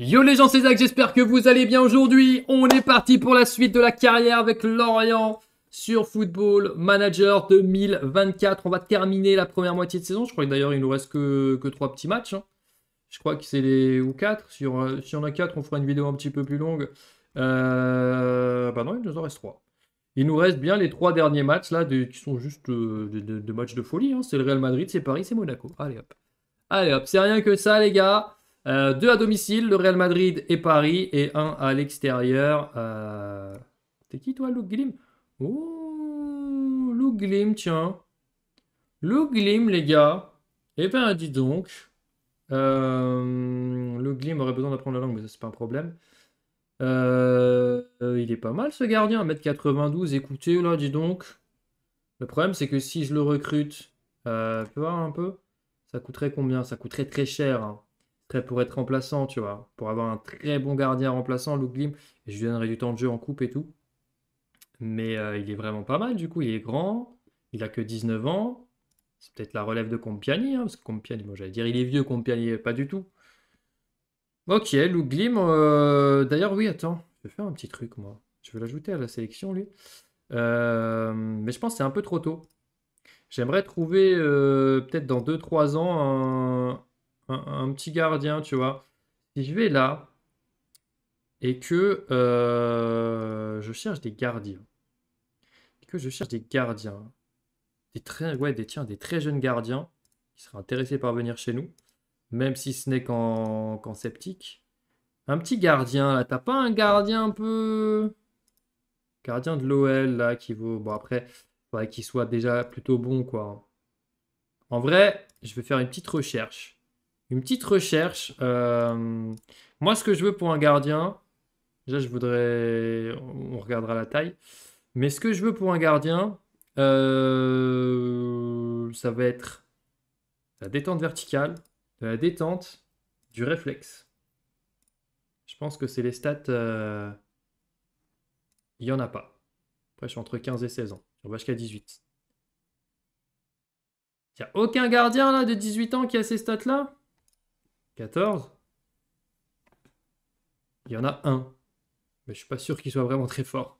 Yo les gens, c'est Zach, j'espère que vous allez bien aujourd'hui. On est parti pour la suite de la carrière avec Lorient sur Football Manager 2024. On va terminer la première moitié de saison. Je crois que d'ailleurs, il nous reste que, que petits matchs. Hein. Je crois que c'est les. ou quatre Si on, si a quatre, on fera une vidéo un petit peu plus longue. Euh, bah non, il nous en reste trois. Il nous reste bien les trois derniers matchs là, qui sont juste euh, des de, matchs de folie. Hein. C'est le Real Madrid, c'est Paris, c'est Monaco. Allez hop. Allez hop, c'est rien que ça, les gars. Euh, deux à domicile, le Real Madrid et Paris, et un à l'extérieur. Euh, t'es qui toi, Luke Glim Oh, Luke Glim, tiens. Luke Glim, les gars. Eh ben, dis donc. Euh... Luke Glim aurait besoin d'apprendre la langue, mais ça, c'est pas un problème. Euh, il est pas mal ce gardien, 1m92, écoutez là, dis donc. Le problème c'est que si je le recrute, tu vois un peu, ça coûterait combien Ça coûterait très cher. Hein pour être remplaçant, tu vois, pour avoir un très bon gardien remplaçant, Luke Glim. je lui donnerai du temps de jeu en coupe et tout. Mais euh, il est vraiment pas mal, du coup, il est grand, il a que 19 ans. C'est peut-être la relève de Compiani, hein, parce que Compiani, moi j'allais dire, il est vieux, Compiani, pas du tout. Ok, Luke Glim, euh, d'ailleurs, oui, attends, je vais faire un petit truc, moi. Je vais l'ajouter à la sélection, lui. Euh, mais je pense que c'est un peu trop tôt. J'aimerais trouver, peut-être dans 2-3 ans, un un, petit gardien, tu vois. Si je vais là et que euh, je cherche des gardiens, que je cherche des gardiens, des très, ouais, des, tiens, des très jeunes gardiens qui seraient intéressés par venir chez nous, même si ce n'est qu'en sceptique. Un petit gardien, là, t'as pas un gardien un peu. Gardien de l'OL, là, qui vaut. Bon, après, faudrait qu'il soit déjà plutôt bon, quoi. En vrai, je vais faire une petite recherche une petite recherche. Euh, moi, ce que je veux pour un gardien, déjà, je voudrais. On regardera la taille. Mais ce que je veux pour un gardien, euh, ça va être la détente verticale, de la détente, du réflexe. Je pense que c'est les stats. Euh, il n'y en a pas. Après, je suis entre 15 et 16 ans. On va jusqu'à 18. Il n'y a aucun gardien là de 18 ans qui a ces stats là 14, il y en a un. Mais je suis pas sûr qu'il soit vraiment très fort.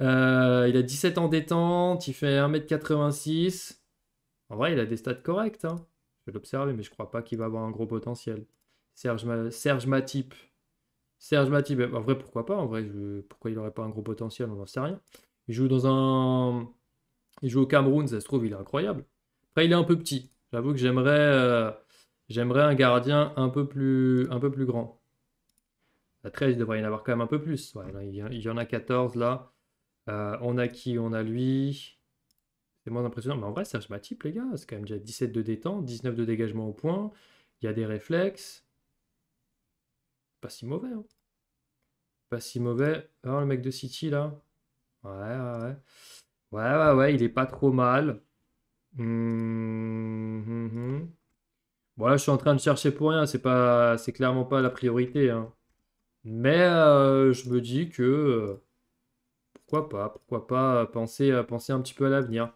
Euh, il a 17 ans détente, il fait 1m86. En vrai, il a des stats corrects. Hein. Je vais l'observer, mais je crois pas qu'il va avoir un gros potentiel. Serge, Serge Matip. Serge Matip, en vrai, pourquoi pas En vrai, pourquoi il n'aurait pas un gros potentiel On n'en sait rien. Il joue dans un. Il joue au Cameroun, ça se trouve, il est incroyable. Après, il est un peu petit. J'avoue que j'aimerais. Euh, J'aimerais un gardien un peu plus, un peu plus grand. À 13, il devrait y en avoir quand même un peu plus. il y en a 14 là. Euh, on a qui On a lui. C'est moins impressionnant. Mais en vrai, Serge type, les gars, c'est quand même déjà 17 de détente, 19 de dégagement au point. Il y a des réflexes. Pas si mauvais. Hein. Pas si mauvais. Oh, le mec de City là. Ouais, ouais, ouais. Ouais, ouais, ouais, il est pas trop mal. Mmh, mmh, mmh voilà je suis en train de chercher pour rien, c'est pas, c'est clairement pas la priorité. hein. Mais euh, je me dis que euh, pourquoi pas, pourquoi pas penser, euh, penser un petit peu à l'avenir.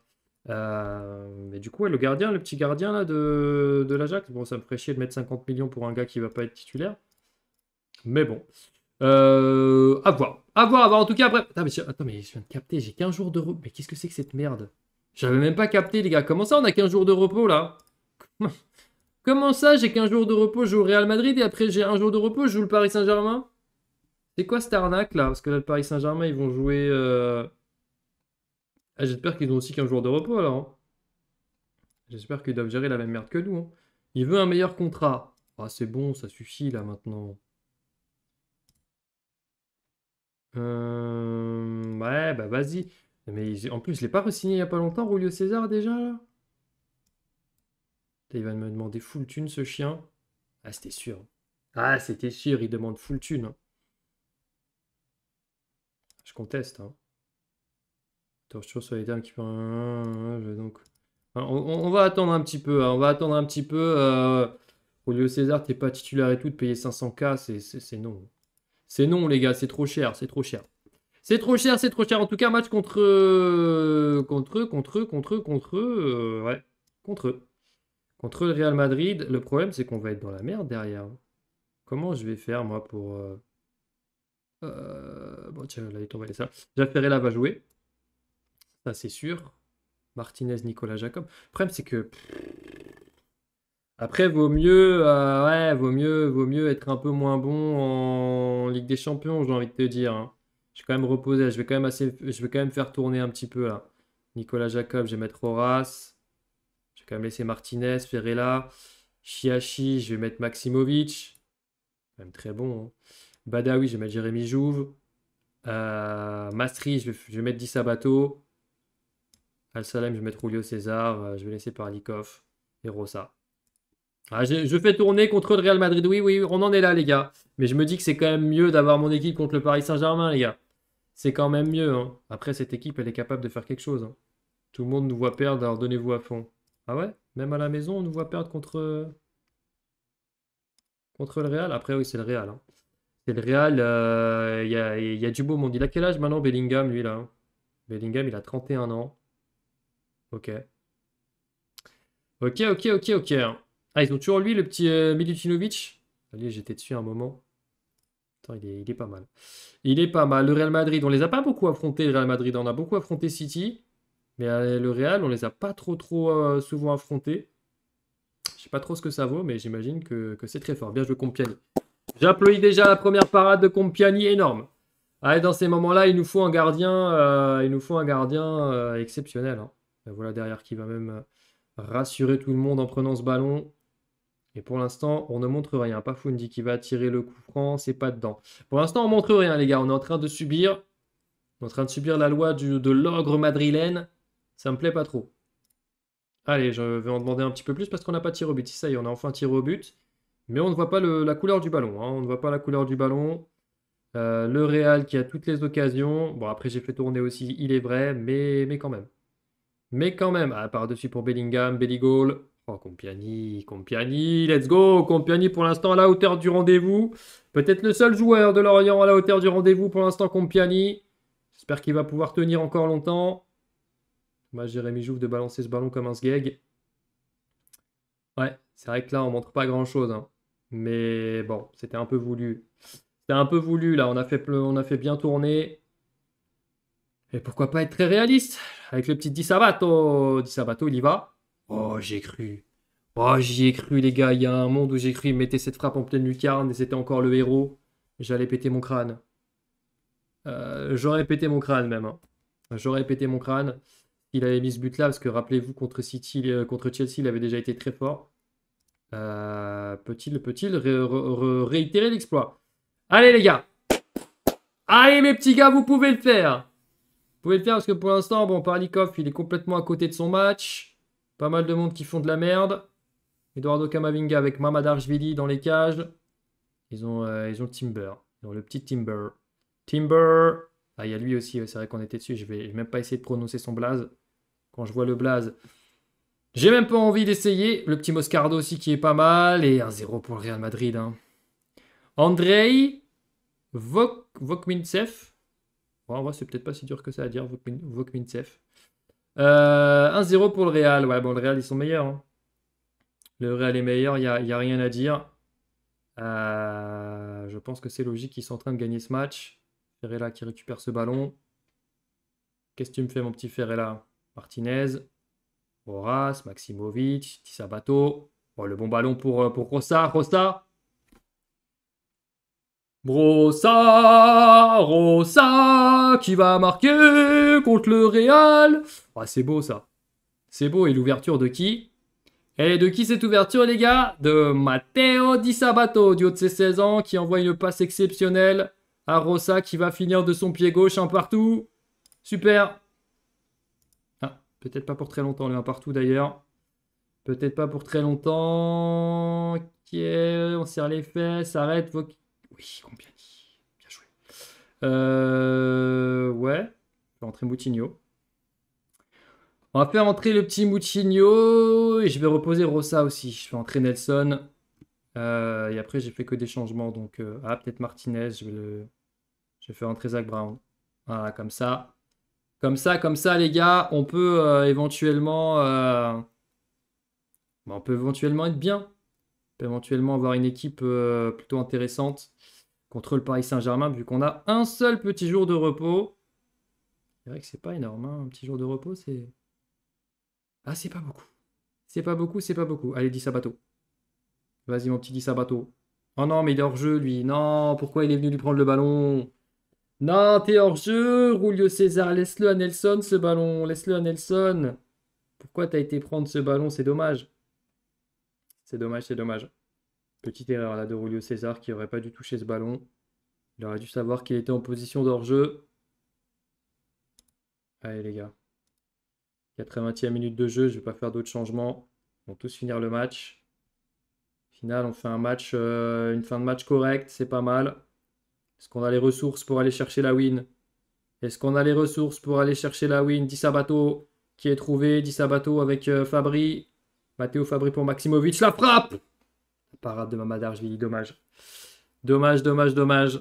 mais du coup, le gardien, le petit gardien là de, de l'Ajax, bon, ça me ferait chier de mettre 50 millions pour un gars qui va pas être titulaire. Mais bon, euh, à voir, à voir, à voir. En tout cas, après, attends, mais je, viens de capter, j'ai 15 jours de repos. Mais qu'est-ce que c'est que cette merde J'avais même pas capté, les gars. Comment ça, on a 15 jours de repos là Comment ça, j'ai qu'un jour de repos, je joue au Real Madrid et après j'ai un jour de repos, je joue le Paris Saint-Germain C'est quoi cette arnaque là Parce que là, le Paris Saint-Germain, ils vont jouer. Euh... Ah, J'espère qu'ils ont aussi qu'un jour de repos alors. Hein. J'espère qu'ils doivent gérer la même merde que nous. Hein. Il veut un meilleur contrat. Ah, c'est bon, ça suffit là maintenant. Euh, ouais, bah vas-y. Mais en plus, il l'ai pas re-signé il n'y a pas longtemps, Rolio César déjà là il va me demander full thune ce chien. Ah, c'était sûr. Ah, c'était sûr, il demande full thune. Hein. Je conteste. Hein. Torture sur les termes qui hein, donc. Hein, on, va attendre un petit peu. On va attendre un petit peu. Euh, lieu de César, t'es pas titulaire et tout, de payer 500K, c'est non. C'est non, les gars, c'est trop cher, c'est trop cher. C'est trop cher, c'est trop cher. En tout cas, match contre euh, eux, contre eux, contre eux, contre eux, contre euh, ouais, contre eux. Contre le Real Madrid, le problème c'est qu'on va être dans la merde derrière. Comment je vais faire moi pour... Euh, euh, bon tiens, là il tombé ça. va jouer. Ça c'est sûr. Martinez, Nicolas Jacob. Le problème c'est que... Après, vaut mieux, euh, ouais, vaut mieux, vaut mieux être un peu moins bon en Ligue des Champions, j'ai envie de te dire. Hein. Je vais quand même reposer, je vais quand même, assez, je vais quand même faire tourner un petit peu là. Nicolas Jacob, je vais mettre Horace vais quand même laisser Martinez, Ferreira, Chiachi, je vais mettre Maximovic, même très bon. Bada, hein. Badawi, je vais mettre Jérémy Jouve. Euh, Mastri, je vais, mettre Di Al Salem, je vais mettre Julio César. Euh, je vais laisser Parlikov et Rosa. Ah, je, fais tourner contre le Real Madrid. Oui, oui, on en est là, les gars. Mais je me dis que c'est quand même mieux d'avoir mon équipe contre le Paris Saint-Germain, les gars. C'est quand même mieux. Hein. Après, cette équipe, elle est capable de faire quelque chose. Hein. Tout le monde nous voit perdre, alors donnez-vous à fond. Ah ouais? Même à la maison, on nous voit perdre contre, contre le Real. Après, oui, c'est le Real. Hein. C'est le Real. Euh, il y, a, y a du beau monde. Il a quel âge maintenant, Bellingham, lui, là? Hein? Bellingham, il a 31 ans. Ok. Ok, ok, ok, ok. Ah, ils ont toujours lui, le petit euh, Milutinovic. Allez, j'étais dessus un moment. Attends, il est, il est pas mal. Il est pas mal. Le Real Madrid, on les a pas beaucoup affrontés, le Real Madrid. On a beaucoup affronté City. Mais euh, le Real, on les a pas trop trop euh, souvent affrontés. Je sais pas trop ce que ça vaut, mais j'imagine que, c'est très fort. Bien joué Compiani. J'applaudis déjà la première parade de Compiani, énorme. Ah, dans ces moments-là, il nous faut un gardien, euh, il nous faut un gardien exceptionnel. Hein. Ben voilà derrière qui va même rassurer tout le monde en prenant ce ballon. Et pour l'instant, on ne montre rien. Pas Fundi qui va tirer le coup franc, c'est pas dedans. Pour l'instant, on montre rien, les gars. On est en train de subir, on en train de subir la loi du, de l'ogre madrilène. Ça me plaît pas trop. Allez, je vais en demander un petit peu plus parce qu'on n'a pas tiré au but. Ça y est, on a enfin tiré au but. Mais on ne voit pas la couleur du ballon. Hein. On ne voit pas la couleur du ballon. Euh, le Real qui a toutes les occasions. Bon, après, j'ai fait tourner aussi, il est vrai, mais, mais quand même. Mais quand même, ah, par-dessus pour Bellingham, Belligol. Oh, Compiani, Compiani, let's go. Compiani pour l'instant à la hauteur du rendez-vous. Peut-être le seul joueur de Lorient à la hauteur du rendez-vous pour l'instant, Compiani. J'espère qu'il va pouvoir tenir encore longtemps. Moi, Jérémy Jouve de balancer ce ballon comme un sgeg. Ouais, c'est vrai que là, on montre pas grand-chose. Hein. Mais bon, c'était un peu voulu. C'était un peu voulu, là. On a, fait, on a fait bien tourner. Et pourquoi pas être très réaliste Avec le petit Di Sabato. Di Sabato, il y va. Oh, j'ai cru. Oh, j'y ai cru, les gars. Il y a un monde où j'ai cru. Il cette frappe en pleine lucarne et c'était encore le héros. J'allais péter mon crâne. Euh, j'aurais pété mon crâne, même. Hein. J'aurais pété mon crâne. Il avait mis ce but-là, parce que rappelez-vous, contre City, euh, contre Chelsea, il avait déjà été très fort. Euh, peut-il réitérer l'exploit Allez les gars Allez mes petits gars, vous pouvez le faire Vous pouvez le faire parce que pour l'instant, bon, Parlikov, il est complètement à côté de son match. Pas mal de monde qui font de la merde. Eduardo Camavinga avec Mamadarjvili dans les cages. Ils ont, euh, ils ont Timber. Ils le petit Timber. Timber Ah, il y a lui aussi, c'est vrai qu'on était dessus. je vais même pas essayer de prononcer son blaze quand je vois le Blaze. J'ai même pas envie d'essayer. Le petit Moscardo aussi qui est pas mal. Et 1-0 pour le Real Madrid. Hein. Andrei Vok Vokmintsev. c'est peut-être pas si dur que ça à dire, Vokminsev. Vokmintsev. Euh, 1-0 pour le Real. Ouais, bon, le Real, ils sont meilleurs. Hein. Le Real est meilleur, il n'y a, y a, rien à dire. Euh, je pense que c'est logique, qu'ils sont en train de gagner ce match. Ferrella qui récupère ce ballon. Qu'est-ce que tu me fais, mon petit Ferrella Martinez, Horace, Maximovic, Tissabato. Oh, le bon ballon pour, euh, pour Rossa. Rossa. Rossa, Rossa, qui va marquer contre le Real. Ah, c'est beau ça. C'est beau. Et l'ouverture de qui Et de qui cette ouverture, les gars De Matteo Di Sabato, du haut de ses 16 ans, qui envoie une passe exceptionnelle à Rossa, qui va finir de son pied gauche un partout. Super. Peut-être pas pour très longtemps, le 1 partout d'ailleurs. Peut-être pas pour très longtemps. Ok, on serre les fesses, arrête. Oui, combien Bien joué. Euh, ouais, je vais rentrer Moutinho. On va faire entrer le petit Moutinho et je vais reposer Rossa aussi. Je vais entrer Nelson. Euh, et après, j'ai fait que des changements. Donc, euh, ah, peut-être Martinez. Je vais, le... je vais faire entrer Zach Brown. Voilà, comme ça. Comme ça, comme ça, les gars, on peut euh, éventuellement. Euh, bah, on peut éventuellement être bien. On peut éventuellement avoir une équipe euh, plutôt intéressante contre le Paris Saint-Germain, vu qu'on a un seul petit jour de repos. C'est vrai que c'est pas énorme, hein, un petit jour de repos, c'est. Ah, c'est pas beaucoup. C'est pas beaucoup, c'est pas beaucoup. Allez, dis bateau. Vas-y, mon petit ça, bateau. Oh non, mais il est hors jeu, lui. Non, pourquoi il est venu lui prendre le ballon non, t'es hors-jeu, Rulio César. Laisse-le à Nelson, ce ballon. Laisse-le à Nelson. Pourquoi t'as été prendre ce ballon C'est dommage. C'est dommage, c'est dommage. Petite erreur là de Rulio César qui aurait pas dû toucher ce ballon. Il aurait dû savoir qu'il était en position d'hors-jeu. Allez les gars. 80e minute de jeu, je vais pas faire d'autres changements. On va tous finir le match. Final, on fait un match, euh, une fin de match correcte, c'est pas mal. Est-ce qu'on a les ressources pour aller chercher la win Est-ce qu'on a les ressources pour aller chercher la win Di Sabato qui est trouvé. Disabato Sabato avec euh, Fabri. Matteo Fabri pour Maximovic. La frappe La parade de Mamadar dommage. Dommage, dommage, dommage.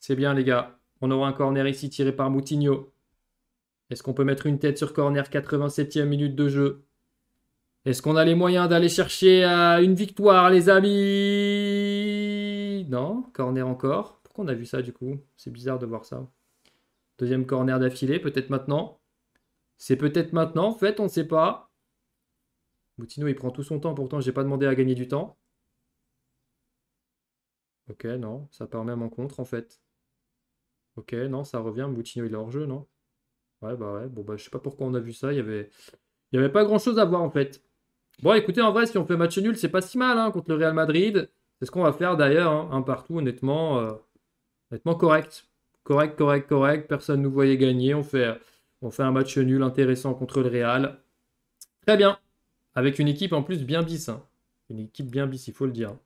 C'est bien les gars. On aura un corner ici tiré par Moutinho. Est-ce qu'on peut mettre une tête sur corner 87e minute de jeu Est-ce qu'on a les moyens d'aller chercher euh, une victoire les amis Non, corner encore on a vu ça du coup C'est bizarre de voir ça. Deuxième corner d'affilée, peut-être maintenant. C'est peut-être maintenant, en fait, on ne sait pas. Boutino, il prend tout son temps, pourtant, j'ai pas demandé à gagner du temps. Ok, non, ça permet même en contre, en fait. Ok, non, ça revient, Boutino, il est hors jeu, non Ouais, bah ouais, bon, bah je sais pas pourquoi on a vu ça, il y avait, il y avait pas grand-chose à voir, en fait. Bon, écoutez, en vrai, si on fait match nul, c'est pas si mal, hein, contre le Real Madrid. C'est ce qu'on va faire, d'ailleurs, hein, un partout, honnêtement. Euh... Honnêtement, correct. Correct, correct, correct. Personne ne nous voyait gagner. On fait, on fait un match nul intéressant contre le Real. Très bien. Avec une équipe en plus bien bis. Hein. Une équipe bien bis, il faut le dire.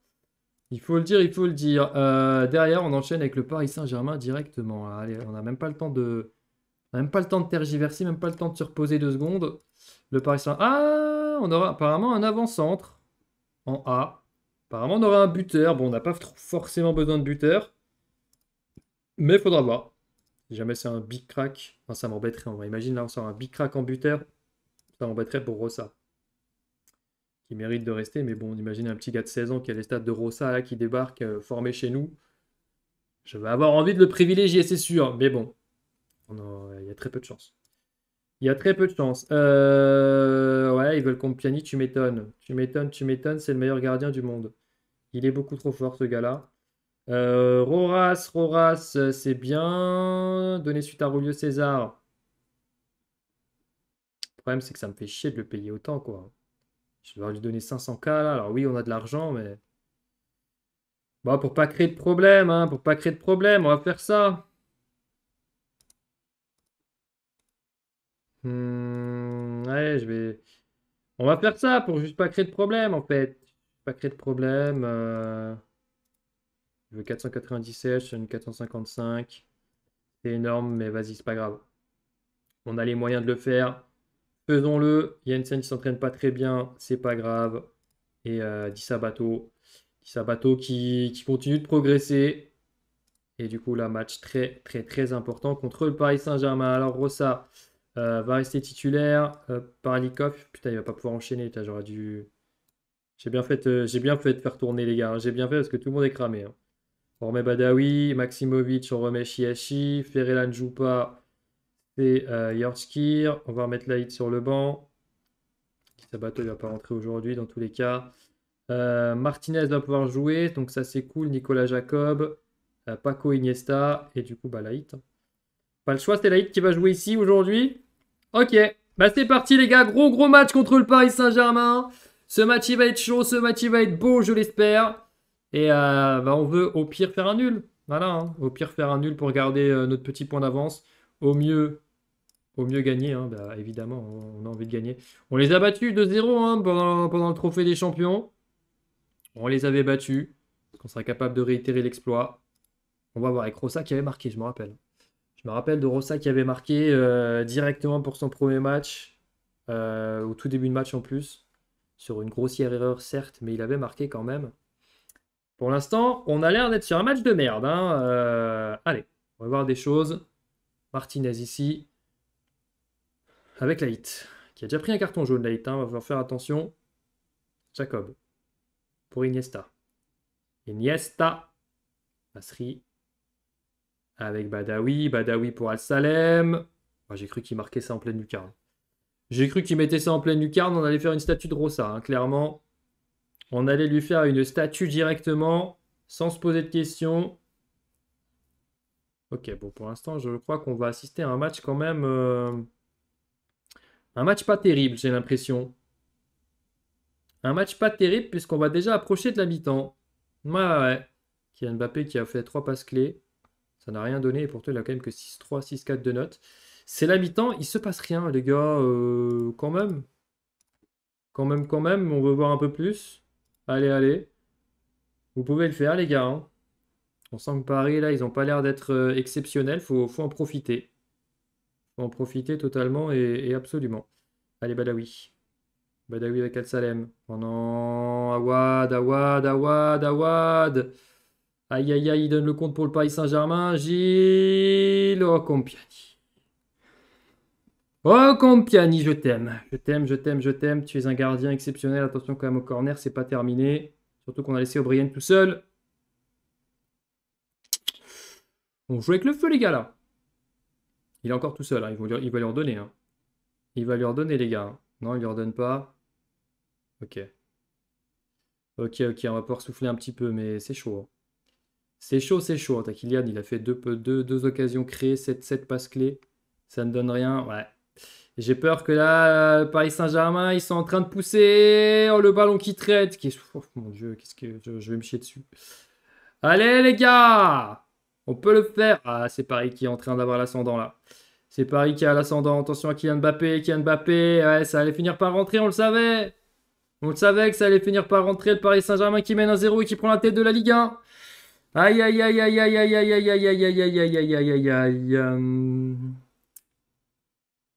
Il faut le dire, il faut le dire. Euh, derrière, on enchaîne avec le Paris Saint-Germain directement. Allez, on n'a même pas le temps de. même pas le temps de tergiverser, même pas le temps de se reposer deux secondes. Le Paris Saint. Ah On aura apparemment un avant-centre en A. Apparemment, on aura un buteur. Bon, on n'a pas forcément besoin de buteur. Mais faudra voir. Si jamais c'est un big crack, ça m'embêterait. On imagine là, on sort un big crack en buteur. Ça m'embêterait pour Rossa. Qui mérite de rester. Mais bon, on imagine un petit gars de 16 ans qui a les stats de Rossa là, qui débarque euh, formé chez nous. Je vais avoir envie de le privilégier, c'est sûr. Mais bon, il y a très peu de chance. Il y a très peu de chance. Euh, ouais, ils veulent qu'on Compiani, tu m'étonnes. Tu m'étonnes, tu m'étonnes, c'est le meilleur gardien du monde. Il est beaucoup trop fort, ce gars-là. Euh, Roras, euh, c'est bien. Donner suite à Rolio César. Le problème, c'est que ça me fait chier de le payer autant, quoi. Je vais lui donner 500K, là. Alors oui, on a de l'argent, mais... Bon, bah, pour pas créer de problème, hein, pour pas créer de problème, on va faire ça. Hum, je vais... On va faire ça pour juste pas créer de problème, en fait. Pas créer de problème. Euh, je veux 490 je une 455. C'est énorme, mais vas-y, c'est pas grave. On a les moyens de le faire. Faisons-le. Jensen ne s'entraîne pas très bien, c'est pas grave. Et euh, Dissabato. Dissabato qui, qui continue de progresser. Et du coup, là, match très, très, très important contre le Paris Saint-Germain. Alors, Rossa euh, va rester titulaire. Euh, putain, il va pas pouvoir enchaîner. J'aurais dû. J'ai bien, fait, euh, bien fait de faire tourner, les gars. Hein. J'ai bien fait parce que tout le monde est cramé. Hein on remet Badawi, Maximovic, on remet ne joue pas, c'est Jorskir, On va remettre Laïd sur le banc. Sabato, il ne va pas rentrer aujourd'hui dans tous les cas. Euh, Martinez va pouvoir jouer, donc ça c'est cool. Nicolas Jacob, euh, Paco Iniesta et du coup bah, hein. Pas le choix, c'est Laïd qui va jouer ici aujourd'hui. Ok, bah c'est parti les gars, gros gros match contre le Paris Saint-Germain. Ce match il va être chaud, ce match il va être beau, je l'espère. Et euh, bah, on veut au pire faire un nul. Voilà, hein. au pire faire un nul pour garder euh, notre petit point d'avance. Au mieux, au mieux gagner, hein. bah, évidemment, on, a envie de gagner. On les a battus de 0 hein, pendant, pendant, le trophée des champions. On les avait battus. Qu'on sera capable de réitérer l'exploit. On va voir avec Rossa qui avait marqué, je me rappelle. Je me rappelle de Rossa qui avait marqué euh, directement pour son premier match. au tout début de match en plus. Sur une grossière erreur, certes, mais il avait marqué quand même. Pour l'instant, on a l'air d'être sur un match de merde. Hein, euh, allez, on va voir des choses. Martinez ici, avec la qui a déjà pris un carton jaune, la hein, On va faire attention. Jacob, pour Iniesta. Iniesta, Asri. avec Badawi, Badawi pour Al-Salem. J'ai cru qu'il marquait ça en pleine lucarne. J'ai cru qu'il mettait ça en pleine lucarne, on allait faire une statue de Rossa, hein, clairement on allait lui faire une statue directement, sans se poser de questions. Ok, bon, pour l'instant, je crois qu'on va assister à un match quand même... Euh, un match pas terrible, j'ai l'impression. Un match pas terrible, puisqu'on va déjà approcher de l'habitant mi-temps. Ouais, ouais. Kylian Mbappé qui a fait trois passes clés. Ça n'a rien donné, et pourtant, il a quand même que 6-3, 6-4 de notes. C'est l'habitant il se passe rien, les gars, euh, quand même. Quand même, quand même, on veut voir un peu plus. Allez, allez. Vous pouvez le faire, les gars. Hein. On sent que Paris, là, ils n'ont pas l'air d'être euh, exceptionnels. Faut, faut en profiter. Faut en profiter totalement et, absolument. Allez, Badawi. Badawi avec Al-Salem. Oh non, Awad, Awad, Awad, Awad. Aïe, aïe, aïe, il donne le compte pour le Paris Saint-Germain. Gilles, oh, Compiani. Oh, Campiani, je t'aime. Je t'aime, je t'aime, je t'aime. Tu es un gardien exceptionnel. Attention quand même au corner, c'est pas terminé. Surtout qu'on a laissé O'Brien tout seul. On joue avec le feu, les gars, là. Il est encore tout seul. Hein. Il, va lui, il, redonner. Hein. Il va lui redonner, les gars. Non, il lui redonne pas. Ok. Ok, ok, on va pouvoir souffler un petit peu, mais c'est chaud. Hein. C'est chaud, c'est chaud. T'as Kylian, il a fait deux, deux, deux occasions créées, cette passes clés. Ça ne donne rien. Ouais, j'ai peur que là, Paris Saint-Germain, ils sont en train de pousser. Oh, le ballon qui traite. Qui... mon Dieu, qu'est-ce que je, vais me chier dessus. Allez, les gars On peut le faire. Ah, c'est Paris qui est en train d'avoir l'ascendant, là. C'est Paris qui a l'ascendant. Attention à Kylian Mbappé, Kylian Mbappé. Ouais, ça allait finir par rentrer, on le savait. On le savait que ça allait finir par rentrer. Le Paris Saint-Germain qui mène un 0 et qui prend la tête de la Ligue 1. Aïe, aïe, aïe, aïe, aïe, aïe, aïe, aïe, aïe, aïe, aïe, aïe, aïe, aïe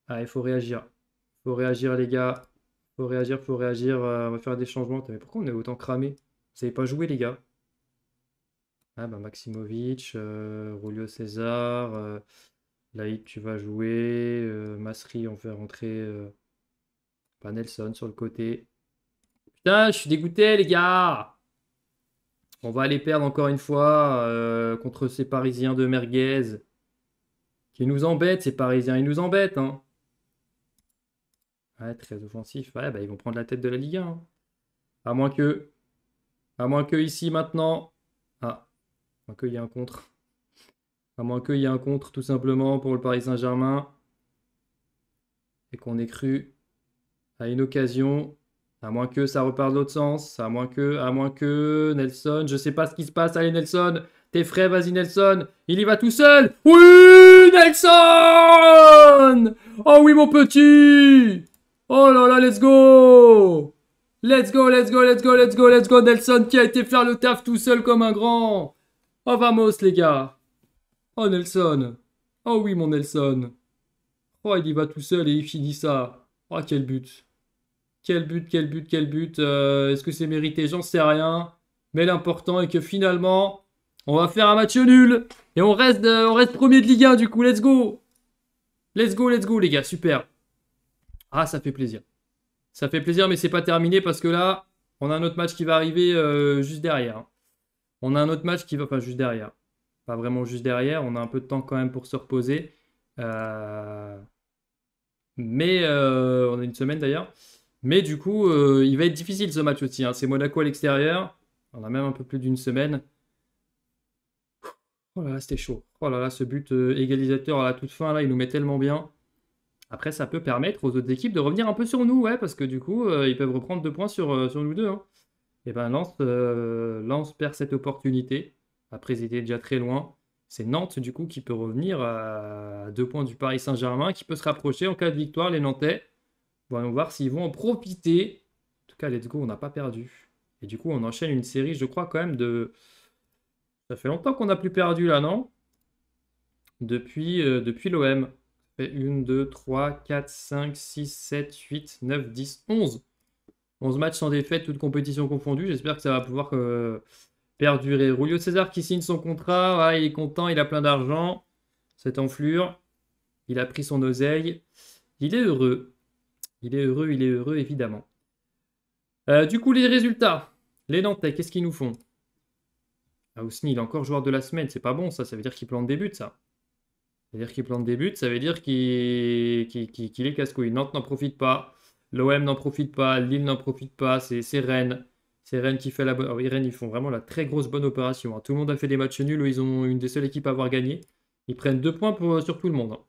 ah, il faut réagir. Faut réagir, les gars. Faut réagir, faut réagir. Euh, on va faire des changements. Mais pourquoi on est autant cramé Vous savez pas jouer, les gars. Ah bah Maximovic, euh, César, euh, Laïc, tu vas jouer. Euh, Masri, on fait rentrer pas Nelson sur le côté. Putain, je suis dégoûté, les gars. On va aller perdre encore une fois contre ces Parisiens de Merguez. Qui nous embêtent, ces Parisiens. Ils nous embêtent, hein très offensif. Ouais, bah, ils vont prendre la tête de la Ligue 1. Hein. À moins que. À moins que ici maintenant. Ah. À moins qu'il y ait un contre. À moins qu'il y ait un contre tout simplement pour le Paris Saint-Germain. Et qu'on ait cru à une occasion. À moins que ça repart de l'autre sens. À moins que. À moins que. Nelson. Je sais pas ce qui se passe. Allez Nelson. T'es frais, vas-y Nelson. Il y va tout seul. Oui Nelson Oh oui mon petit Oh là là, let's go Let's go, let's go, let's go, let's go, let's go, Nelson qui a été faire le taf tout seul comme un grand. Oh, vamos, les gars. Oh, Nelson. Oh oui, mon Nelson. Oh, il y va tout seul et il finit ça. Oh, quel but. Quel but, quel but, quel but. Euh, est-ce que c'est mérité J'en sais rien. Mais l'important est que finalement, on va faire un match nul. Et on reste, euh, on reste premier de Ligue 1 du coup. Let's go. Let's go, let's go, les gars. Super. Ah, ça fait plaisir. Ça fait plaisir, mais c'est pas terminé parce que là, on a un autre match qui va arriver euh, juste derrière. Hein. On a un autre match qui va pas juste derrière. Pas vraiment juste derrière. On a un peu de temps quand même pour se reposer. Euh, mais euh, on a une semaine d'ailleurs. Mais du coup, il va être difficile ce match aussi. Hein. C'est Monaco à l'extérieur. On a même un peu plus d'une semaine. Oh là, c'était chaud. Oh là là, ce but égalisateur à la toute fin, là, il nous met tellement bien. Après, ça peut permettre aux autres équipes de revenir un peu sur nous, ouais, parce que du coup, euh, ils peuvent reprendre deux points sur, euh, sur nous deux. Et hein. eh ben euh, Lens, perd cette opportunité. Après, ils étaient déjà très loin. C'est Nantes, du coup, qui peut revenir à deux points du Paris Saint-Germain, qui peut se rapprocher en cas de victoire, les Nantais. Voyons voir s'ils vont en profiter. En tout cas, let's go, on n'a pas perdu. Et du coup, on enchaîne une série, je crois, quand même, de. Ça fait longtemps qu'on n'a plus perdu là, non Depuis, depuis l'OM. 1, 2, 3, 4, 5, 6, 7, 8, 9, 10, 11. 11 matchs sans défaite, toutes compétitions confondues. J'espère que ça va pouvoir euh, perdurer. Rulio César qui signe son contrat. Ah, il est content, il a plein d'argent. Cette enflure. Il a pris son oseille. Il est heureux. Il est heureux, il est heureux, évidemment. Euh, du coup, les résultats. Les Nantais, qu'est-ce qu'ils nous font Aousni, ah, il est encore joueur de la semaine. C'est pas bon, ça. Ça veut dire qu'il plante des buts, ça. C'est-à-dire qu'il plante des buts, ça veut dire qu'il est casse-couille. Nantes n'en profite pas, l'OM n'en profite pas, Lille n'en profite pas, c'est Rennes. C'est Rennes qui fait la bonne. Rennes, ils font vraiment la très grosse bonne opération. Hein. Tout le monde a fait des matchs nuls où ils ont une des seules équipes à avoir gagné. Ils prennent deux points pour, sur tout le monde. Hein.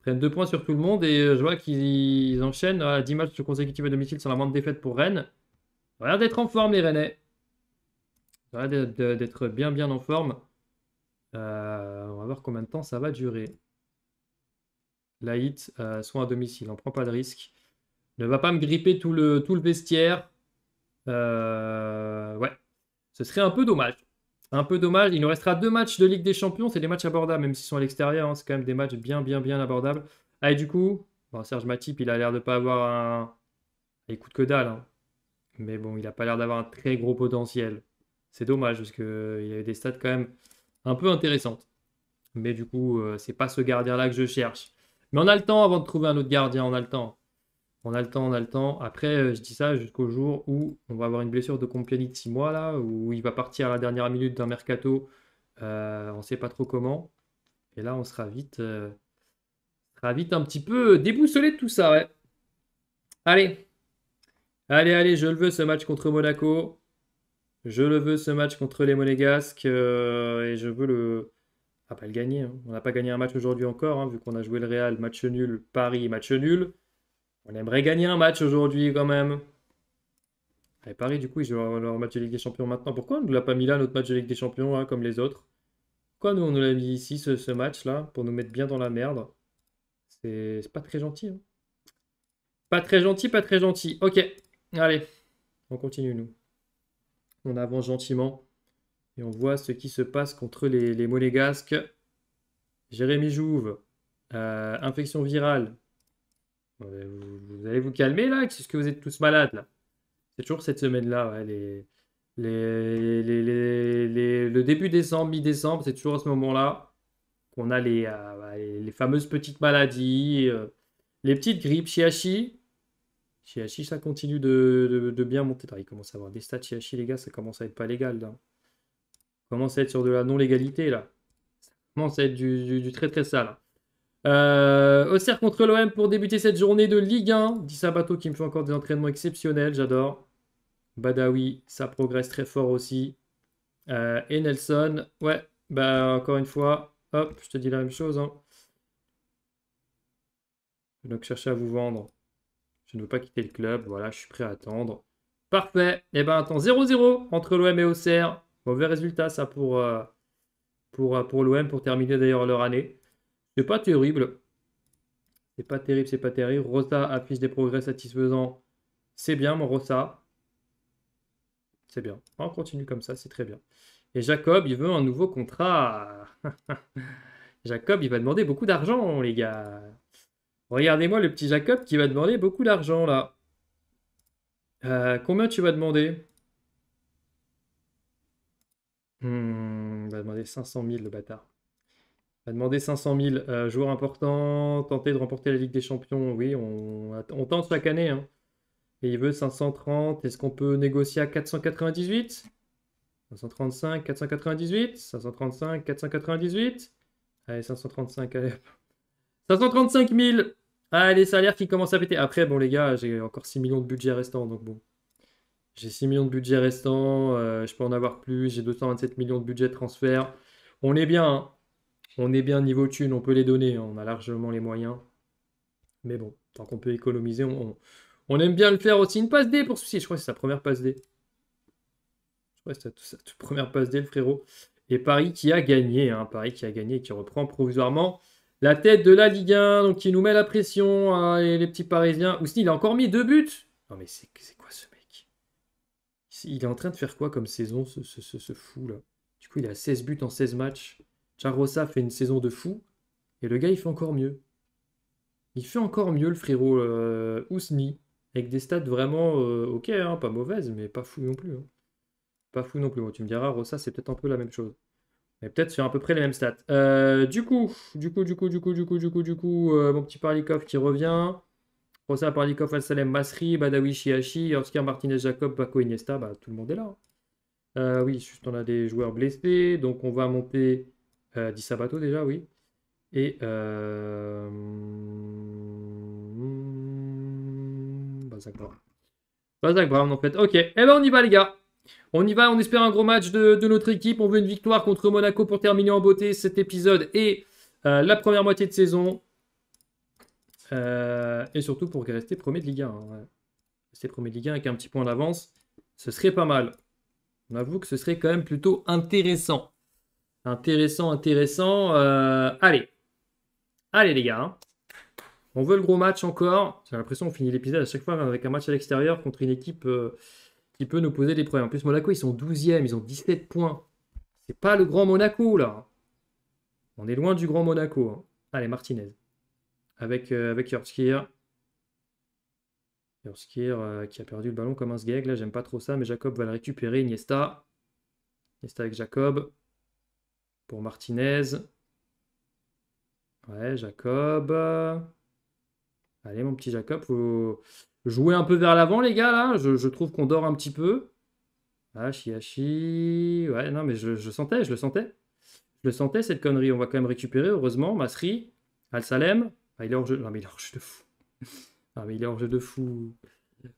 Ils prennent deux points sur tout le monde et euh, je vois qu'ils enchaînent à 10 matchs consécutifs à domicile sans la moindre défaite pour Rennes. Voilà d'être en forme, les Rennais. Voilà d'être bien, bien en forme. Euh, on va voir combien de temps ça va durer. La hit, euh, soit à domicile, on prend pas de risque. Ne va pas me gripper tout le, tout le vestiaire. Euh, ouais, ce serait un peu dommage. Un peu dommage. Il nous restera deux matchs de Ligue des Champions. C'est des matchs abordables, même s'ils sont à l'extérieur. Hein. c'est quand même des matchs bien, bien, bien abordables. Ah, et du coup, Serge Matip, il a l'air de pas avoir un. Écoute que dalle. Hein. Mais bon, il n'a pas l'air d'avoir un très gros potentiel. C'est dommage parce qu'il a eu des stats quand même un peu intéressante. Mais du coup, euh, c'est pas ce gardien-là que je cherche. Mais on a le temps avant de trouver un autre gardien, on a le temps. On a le temps, on a le temps. Après, euh, je dis ça jusqu'au jour où on va avoir une blessure de Compiègne de six mois, là, où il va partir à la dernière minute d'un mercato, on euh, on sait pas trop comment. Et là, on sera vite, sera vite un petit peu déboussolé de tout ça, ouais. Allez, allez, allez, je le veux ce match contre Monaco. Je le veux ce match contre les Monégasques euh, et je veux le. Ah, pas le gagner. Hein. On n'a pas gagné un match aujourd'hui encore, hein, vu qu'on a joué le Real, match nul, Paris, match nul. On aimerait gagner un match aujourd'hui quand même. Et Paris, du coup, ils jouent leur match de Ligue des Champions maintenant. Pourquoi on ne l'a pas mis là, notre match de Ligue des Champions, hein, comme les autres Pourquoi nous, on nous l'a mis ici, ce match-là, pour nous mettre bien dans la merde C'est pas très gentil. Pas très gentil, pas très gentil. Ok, allez, on continue, nous. On avance gentiment. Et on voit ce qui se passe contre les, monégasques. Jérémy Jouve, euh, infection virale. Ben, vous, allez vous calmer là C'est ce que vous êtes tous malades là C'est toujours cette semaine-là, le début décembre, mi-décembre, c'est toujours à ce moment-là qu'on a les, euh, bah, fameuses petites maladies, euh, les petites grippes, chiachi, Chiachi, ça continue de, bien monter. il commence à avoir des stats Chiachi, les gars, ça commence à être pas légal. commence à être sur de la non-légalité, là. Ça commence à être du, très très sale. Euh, Auxerre contre l'OM pour débuter cette journée de Ligue 1. Dissabato Sabato qui me fait encore des entraînements exceptionnels, j'adore. Badawi, ça progresse très fort aussi. Euh, et Nelson, ouais, bah encore une fois, hop, je te dis la même chose. Hein. Je donc chercher à vous vendre. Je ne veux pas quitter le club. Voilà, je suis prêt à attendre. Parfait. Et eh ben attends, 0-0 entre l'OM et Auxerre. Mauvais résultat, ça, pour, euh, pour, euh, pour l'OM, pour terminer d'ailleurs leur année. C'est pas terrible. C'est pas terrible, c'est pas terrible. Rosa affiche des progrès satisfaisants. C'est bien, mon Rosa. C'est bien. On continue comme ça, c'est très bien. Et Jacob, il veut un nouveau contrat. Jacob, il va demander beaucoup d'argent, les gars. Regardez-moi le petit Jacob qui va demander beaucoup d'argent là. Euh, combien tu vas demander hmm, Il va demander 500 000 le bâtard. Il va demander 500 000. Euh, joueur important, tenter de remporter la Ligue des Champions. Oui, on, tente chaque année. Hein. Et il veut 530. Est-ce qu'on peut négocier à 498 535, 498, 535, 498. Allez, 535, allez. 535 000 ah, les salaires qui commencent à péter. Après, bon, les gars, j'ai encore 6 millions de budget restant, donc bon. J'ai 6 millions de budget restant, euh, je peux en avoir plus, j'ai 227 millions de budget de transfert. On est bien, hein. on est bien niveau thune, on peut les donner, hein. on a largement les moyens. Mais bon, tant qu'on peut économiser, on, aime bien le faire aussi. Une passe D pour ceci, je crois que c'est sa première passe D. Je crois que c'est sa, toute première passe D, le frérot. Et Paris qui a gagné, hein. Paris qui a gagné et qui reprend provisoirement la tête de la Ligue 1, donc qui nous met la pression, hein, les petits Parisiens. Ousni, il a encore mis deux buts. Non mais c'est quoi ce mec Il est en train de faire quoi comme saison, ce, fou là Du coup, il a 16 buts en 16 matchs. Rossa fait une saison de fou, et le gars, il fait encore mieux. Il fait encore mieux, le frérot euh, Ousni, avec des stats vraiment euh, ok, hein, pas mauvaises, mais pas fou non plus. Hein. Pas fou non plus. tu me diras, Rossa, c'est peut-être un peu la même chose peut-être sur à peu près les mêmes stats. Euh, du coup, du coup, du coup, du coup, du coup, du coup, du coup, euh, mon petit Parlikov qui revient. Rosa Parlikov, Al-Salem, Masri, Badawi, Shiashi, Oscar Martinez, Jacob, bako Iniesta. Bah, tout le monde est là. Hein. Euh, oui, juste on a des joueurs blessés. Donc on va monter euh, Di Sabato déjà, oui. Et. Euh... Bazak Brown. Bazak en fait. Ok, et eh ben on y va les gars on y va, on espère un gros match de, notre équipe. On veut une victoire contre Monaco pour terminer en beauté cet épisode et euh, la première moitié de saison. Euh, et surtout pour rester premier de Ligue 1. Hein. Rester premier de Ligue 1 avec un petit point d'avance, ce serait pas mal. On avoue que ce serait quand même plutôt intéressant. Intéressant, intéressant. Euh, allez. Allez les gars. Hein. On veut le gros match encore. J'ai l'impression qu'on finit l'épisode à chaque fois avec un match à l'extérieur contre une équipe peut nous poser des problèmes. En plus, Monaco, ils sont 12e, ils ont 17 points. C'est pas le grand Monaco, là. On est loin du grand Monaco. Hein. Allez, Martinez. Avec, euh, avec euh, qui a perdu le ballon comme un sgeg. Là, j'aime pas trop ça, mais Jacob va le récupérer. Iniesta. Iniesta avec Jacob. Pour Martinez. Ouais, Jacob. Allez, mon petit Jacob, faut... Jouer un peu vers l'avant, les gars, là. Je, trouve qu'on dort un petit peu. Ah, Ouais, non, mais je, je, sentais, je le sentais. Je le sentais, cette connerie. On va quand même récupérer, heureusement. Masri, Al-Salem. Ah, il est hors jeu. Non, mais il est hors jeu de fou. Non, mais il est hors jeu de fou.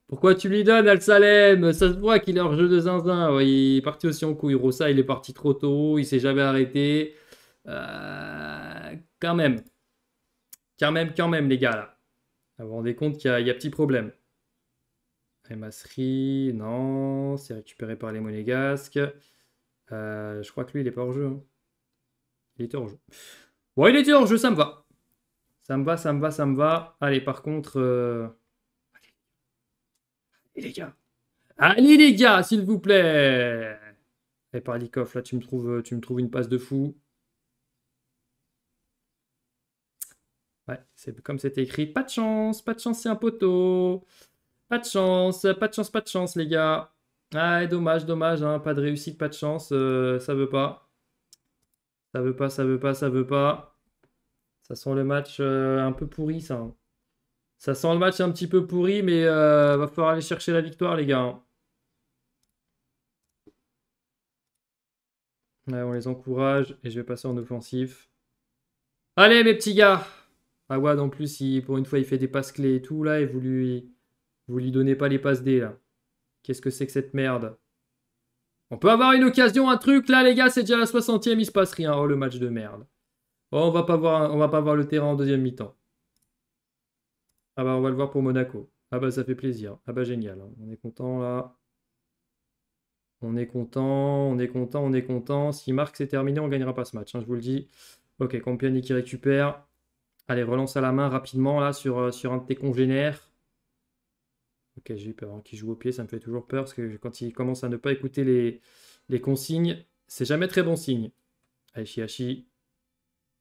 Pourquoi tu lui donnes Al-Salem Ça se voit qu'il est hors jeu de zinzin. il est parti aussi en couille. Rosa. il est parti trop tôt. Il s'est jamais arrêté. Euh, quand même. Quand même, quand même, les gars, là. Vous vous rendez compte qu'il y, a petit problème. Masri, non, c'est récupéré par les monégasques. Euh, je crois que lui, il est pas hors jeu. Hein. Il était hors jeu. Bon, il était hors jeu, ça me va. Ça me va, ça me va, ça me va. Allez, par contre. Euh, allez, les gars. Allez, les gars, s'il vous plaît. Et eh, par là, tu me trouves, tu me trouves une passe de fou. Ouais, c'est comme c'était écrit. Pas de chance, pas de chance, c'est un poteau. Pas de chance, pas de chance, pas de chance, les gars. Ah, dommage, dommage, hein, pas de réussite, pas de chance, euh, ça veut pas. Ça veut pas, ça veut pas, ça veut pas. Ça sent le match euh, un peu pourri, ça. Hein. Ça sent le match un petit peu pourri, mais il euh, va falloir aller chercher la victoire, les gars. Hein. Ouais, on les encourage et je vais passer en offensif. Allez, mes petits gars ah ouais, en plus, il, pour une fois, il fait des passes clés et tout là, et vous lui, vous lui donnez pas les passes D là. Qu'est-ce que c'est que cette merde On peut avoir une occasion, un truc là, les gars, c'est déjà la 60e, il se passe rien. Oh, le match de merde. Oh, on va pas voir, on va pas voir le terrain en deuxième mi-temps. Ah bah, on va le voir pour Monaco. Ah bah, ça fait plaisir. Ah bah, génial. Hein. On est content là. On est content, on est content, on est content. Si Marc c'est terminé, on gagnera pas ce match, hein, je vous le dis. Ok, Compiani qui récupère. Allez, relance à la main rapidement là sur, euh, sur un de tes congénères. Ok, j'ai peur. Hein, qu'il joue au pied, ça me fait toujours peur parce que quand il commence à ne pas écouter les, consignes, c'est jamais très bon signe. Allez,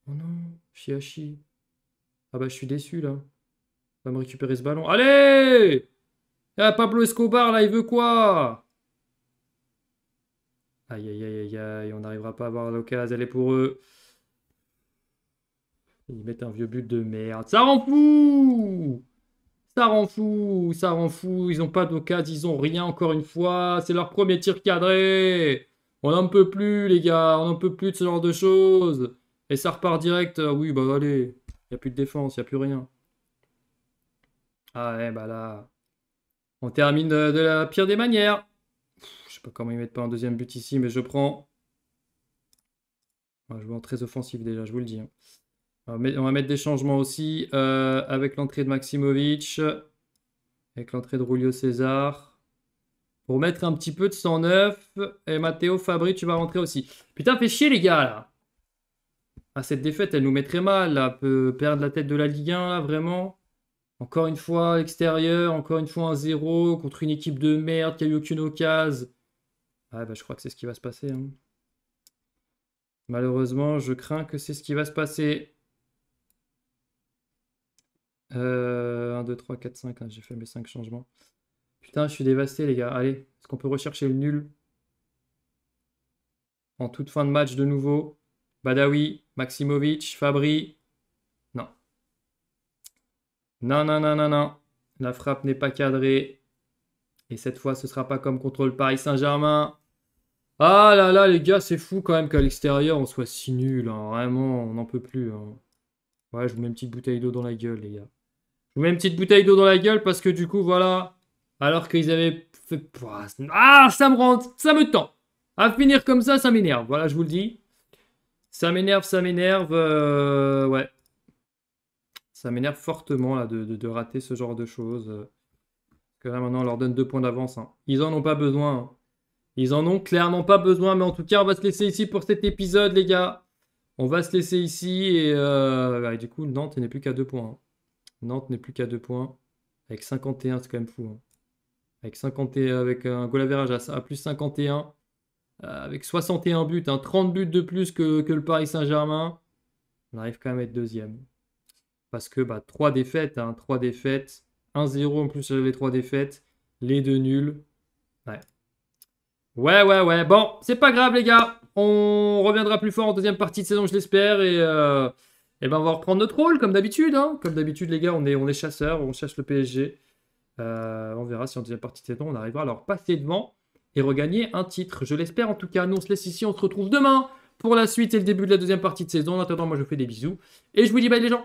Oh non, Shihashi. Ah bah, je suis déçu là. va me récupérer ce ballon. Allez Ah, Pablo Escobar là, il veut quoi Aïe, aïe, aïe, aïe, aïe, on n'arrivera pas à avoir l'occasion. Elle est pour eux. Ils mettent un vieux but de merde. Ça rend fou Ça rend fou Ça rend fou Ils n'ont pas d'occasion, ils n'ont rien encore une fois. C'est leur premier tir cadré On n'en peut plus, les gars. On n'en peut plus de ce genre de choses. Et ça repart direct. Ah oui, bah allez. Il n'y a plus de défense, il n'y a plus rien. Ah ouais, bah là. On termine de, la pire des manières. je sais pas comment ils mettent pas un deuxième but ici, mais je prends. vais en très offensif déjà, je vous le dis. Hein. On va mettre des changements aussi euh, avec l'entrée de Maximovic, avec l'entrée de Julio César. Pour mettre un petit peu de 109. Et Matteo Fabri, tu vas rentrer aussi. Putain, fais chier les gars là. Ah, cette défaite, elle nous mettrait mal. Là. Peut perdre la tête de la Ligue 1 là, vraiment. Encore une fois, extérieur. Encore une fois, un 0 contre une équipe de merde qui a eu aucune occasion. Ah, bah, je crois que c'est ce qui va se passer. Hein. Malheureusement, je crains que c'est ce qui va se passer. Euh, 1, 2, 3, 4, 5. J'ai fait mes 5 changements. Putain, je suis dévasté, les gars. Allez, est-ce qu'on peut rechercher le nul En toute fin de match, de nouveau. Badawi, Maximovic, Fabri. Non. Non, non, non, non, non. La frappe n'est pas cadrée. Et cette fois, ce ne sera pas comme contre le Paris Saint-Germain. Ah là là, les gars, c'est fou quand même qu'à l'extérieur, on soit si nul. Hein. Vraiment, on n'en peut plus. Hein. Ouais, je vous mets une petite bouteille d'eau dans la gueule, les gars. Je vous mets une petite bouteille d'eau dans la gueule parce que du coup, voilà. Alors qu'ils avaient fait. Ah, ça me rend. Ça me tend. À finir comme ça, ça m'énerve. Voilà, je vous le dis. Ça m'énerve, ça m'énerve. Euh, ouais. Ça m'énerve fortement là, de, rater ce genre de choses. Euh. que là, maintenant, on leur donne deux points d'avance. Hein. Ils en ont pas besoin. Hein. Ils en ont clairement pas besoin. Mais en tout cas, on va se laisser ici pour cet épisode, les gars. On va se laisser ici et, euh, bah, du coup Nantes n'est plus qu'à 2 points. Hein. Nantes n'est plus qu'à 2 points. Avec 51, c'est quand même fou. Hein. Avec, 50 avec un goal average à, à, plus 51. Euh, avec 61 buts, hein, 30 buts de plus que, le Paris Saint-Germain. On arrive quand même à être deuxième. Parce que bah, 3 défaites, hein, 3 défaites. 1-0 en plus les 3 défaites. Les deux nuls. Ouais. Ouais, ouais, ouais. Bon, c'est pas grave les gars. On reviendra plus fort en deuxième partie de saison, je l'espère. Et, euh, et, ben, on va reprendre notre rôle, comme d'habitude. Hein. Comme d'habitude, les gars, on est, on est chasseurs, on cherche le PSG. Euh, on verra si en deuxième partie de saison, on arrivera à leur passer devant et regagner un titre. Je l'espère en tout cas. Nous, on se laisse ici. On se retrouve demain pour la suite et le début de la deuxième partie de saison. En attendant, moi, je vous fais des bisous. Et je vous dis bye, les gens.